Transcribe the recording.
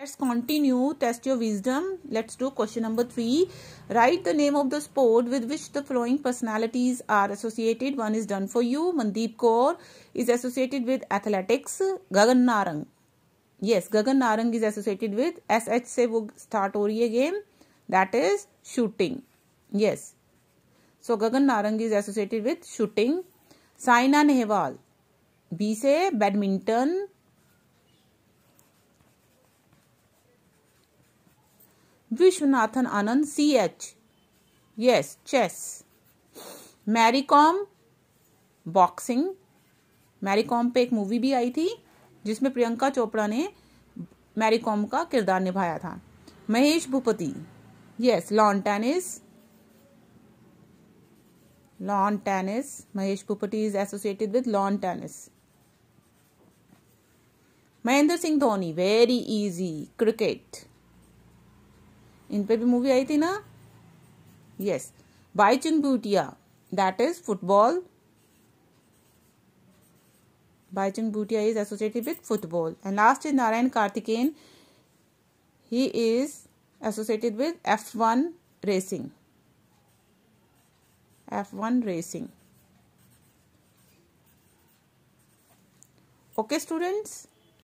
Let's continue. Test your wisdom. Let's do question number three. Write the name of the sport with which the following personalities are associated. One is done for you. Mandeep Kaur is associated with athletics. Gagan Narang. Yes, Gagan Narang is associated with SH से वो start हो रही है game. That is shooting. Yes. So Gagan Narang is associated with shooting. Saina Nehwal. B से badminton. Viswanathan Anand C H yes chess Mary Kom boxing Mary Kom पे एक movie भी आई थी जिसमें प्रियंका चोपड़ा ने मैरीकॉम का किरदार निभाया था Mahesh Bhupathi yes lawn tennis lawn tennis Mahesh Bhupathi is associated with lawn tennis Mahendra Singh Dhoni very easy cricket इन पे भी मूवी आई थी ना yes Baichung Bhutia that is football Baichung Bhutia is associated with football and last is Narayan Karthikeyan he is associated with F one racing F one racing okay students